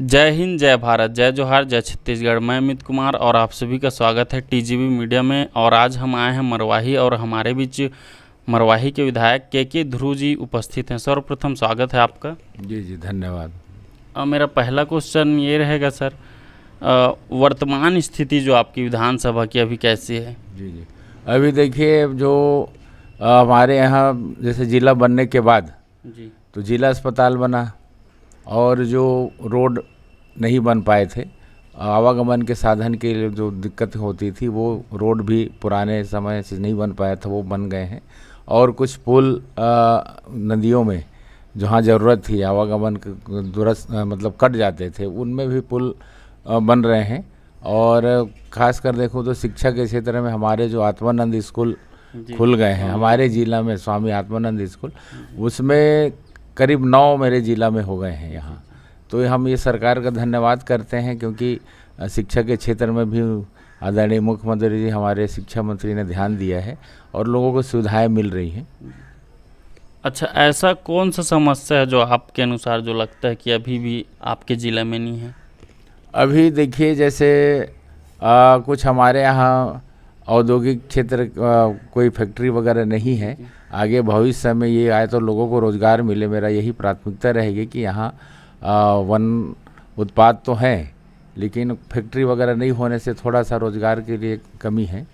जय हिंद जय भारत जय जोहार जय छत्तीसगढ़ मैं अमित कुमार और आप सभी का स्वागत है टीजीबी मीडिया में और आज हम आए हैं मरवाही और हमारे बीच मरवाही के विधायक के के ध्रुव जी उपस्थित हैं सर्वप्रथम स्वागत है आपका जी जी धन्यवाद आ, मेरा पहला क्वेश्चन ये रहेगा सर वर्तमान स्थिति जो आपकी विधानसभा की अभी कैसी है जी जी अभी देखिए जो हमारे यहाँ जैसे ज़िला बनने के बाद जी तो ज़िला अस्पताल बना और जो रोड नहीं बन पाए थे आवागमन के साधन के लिए जो दिक्कत होती थी वो रोड भी पुराने समय से नहीं बन पाया था वो बन गए हैं और कुछ पुल नदियों में जहाँ ज़रूरत थी आवागमन दुरस्त मतलब कट जाते थे उनमें भी पुल बन रहे हैं और खासकर देखो तो शिक्षा के क्षेत्र में हमारे जो आत्मानंद स्कूल खुल गए हैं हाँ। हमारे जिला में स्वामी आत्मानंद स्कूल उसमें करीब नौ मेरे ज़िला में हो गए हैं यहाँ तो हम ये सरकार का धन्यवाद करते हैं क्योंकि शिक्षा के क्षेत्र में भी आदरणीय मुख्यमंत्री जी हमारे शिक्षा मंत्री ने ध्यान दिया है और लोगों को सुविधाएं मिल रही हैं अच्छा ऐसा कौन सा समस्या है जो आपके अनुसार जो लगता है कि अभी भी आपके ज़िले में नहीं है अभी देखिए जैसे आ, कुछ हमारे यहाँ औद्योगिक क्षेत्र कोई फैक्ट्री वगैरह नहीं है आगे भविष्य में ये आए तो लोगों को रोज़गार मिले मेरा यही प्राथमिकता रहेगी कि यहाँ वन उत्पाद तो हैं लेकिन फैक्ट्री वगैरह नहीं होने से थोड़ा सा रोज़गार के लिए कमी है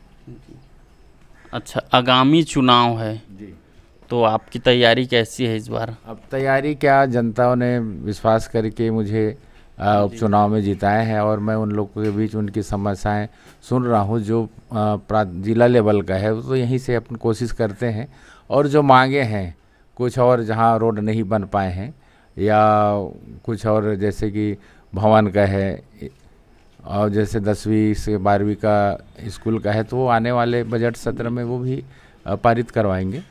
अच्छा आगामी चुनाव है जी तो आपकी तैयारी कैसी है इस बार अब तैयारी क्या जनताओं ने विश्वास करके मुझे उपचुनाव में जिताए हैं और मैं उन लोगों के बीच उनकी समस्याएं सुन रहा हूँ जो जिला लेवल का है तो यहीं से अपन कोशिश करते हैं और जो मांगे हैं कुछ और जहाँ रोड नहीं बन पाए हैं या कुछ और जैसे कि भवन का है और जैसे दसवीं से बारहवीं का स्कूल का है तो वो आने वाले बजट सत्र में वो भी पारित करवाएंगे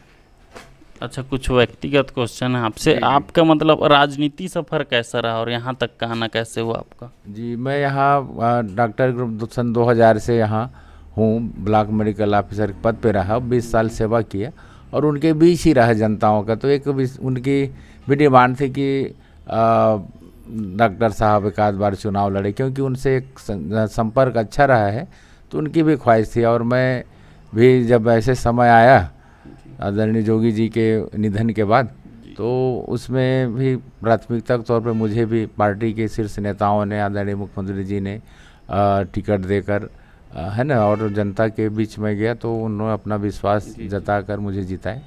अच्छा कुछ व्यक्तिगत क्वेश्चन है आपसे आपका मतलब राजनीति सफ़र कैसा रहा और यहाँ तक का आना कैसे हुआ आपका जी मैं यहाँ डॉक्टर ग्रुप सन हज़ार से यहाँ हूँ ब्लॉक मेडिकल ऑफिसर के पद पे रहा बीस साल सेवा किया और उनके बीच ही रहा जनताओं का तो एक उनकी भी डिमांड थी कि डॉक्टर साहब एक आध बार चुनाव लड़े क्योंकि उनसे एक संपर्क अच्छा रहा है तो उनकी भी ख्वाहिश थी और मैं भी जब ऐसे समय आया आदरणीय जोगी जी के निधन के बाद तो उसमें भी प्राथमिकता के तौर पर मुझे भी पार्टी के शीर्ष नेताओं ने आदरणीय मुख्यमंत्री जी ने टिकट देकर है ना और जनता के बीच में गया तो उन्होंने अपना विश्वास जताकर मुझे जिताए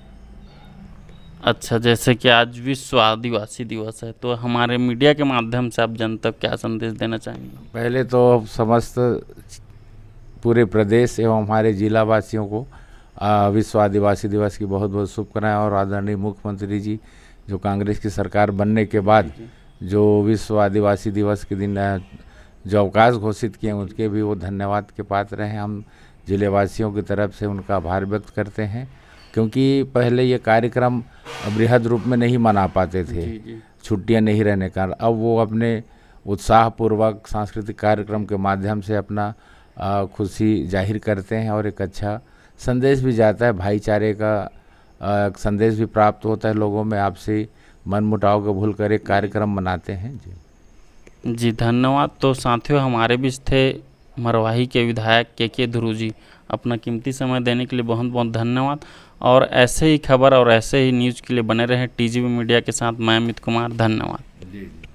अच्छा जैसे कि आज विश्व आदिवासी दिवस है तो हमारे मीडिया के माध्यम से आप जनता को क्या संदेश देना चाहेंगे पहले तो समस्त पूरे प्रदेश एवं हमारे जिला वासियों को विश्व आदिवासी दिवस की बहुत बहुत शुभकामनाएं और आदरणीय मुख्यमंत्री जी जो कांग्रेस की सरकार बनने के बाद जो विश्व आदिवासी दिवस के दिन जो अवकाश घोषित किए उनके भी वो धन्यवाद के पात्र हैं हम जिलेवासियों की तरफ से उनका आभार व्यक्त करते हैं क्योंकि पहले ये कार्यक्रम बृहद रूप में नहीं मना पाते थे छुट्टियां नहीं रहने कारण अब वो अपने उत्साहपूर्वक सांस्कृतिक कार्यक्रम के माध्यम से अपना खुशी जाहिर करते हैं और एक अच्छा संदेश भी जाता है भाईचारे का आ, संदेश भी प्राप्त होता है लोगों में आपसी मन मुटाव को भूल कर एक कार्यक्रम मनाते हैं जी जी धन्यवाद तो साथियों हमारे बीच थे मरवाही के विधायक के के ध्रुव जी अपना कीमती समय देने के लिए बहुत बहुत धन्यवाद और ऐसे ही खबर और ऐसे ही न्यूज़ के लिए बने रहें टीजीवी मीडिया के साथ मैं अमित कुमार धन्यवाद जी